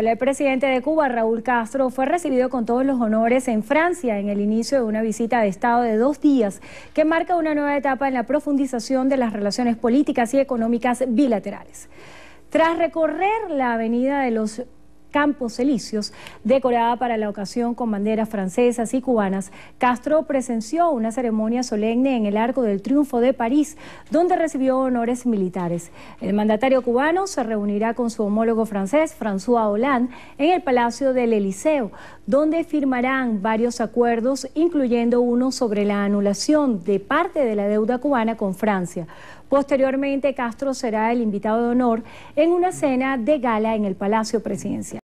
El presidente de Cuba, Raúl Castro, fue recibido con todos los honores en Francia en el inicio de una visita de Estado de dos días que marca una nueva etapa en la profundización de las relaciones políticas y económicas bilaterales. Tras recorrer la avenida de los Campos Elíseos, decorada para la ocasión con banderas francesas y cubanas, Castro presenció una ceremonia solemne en el Arco del Triunfo de París, donde recibió honores militares. El mandatario cubano se reunirá con su homólogo francés, François Hollande, en el Palacio del Eliseo, donde firmarán varios acuerdos, incluyendo uno sobre la anulación de parte de la deuda cubana con Francia. Posteriormente, Castro será el invitado de honor en una cena de gala en el Palacio Presidencial.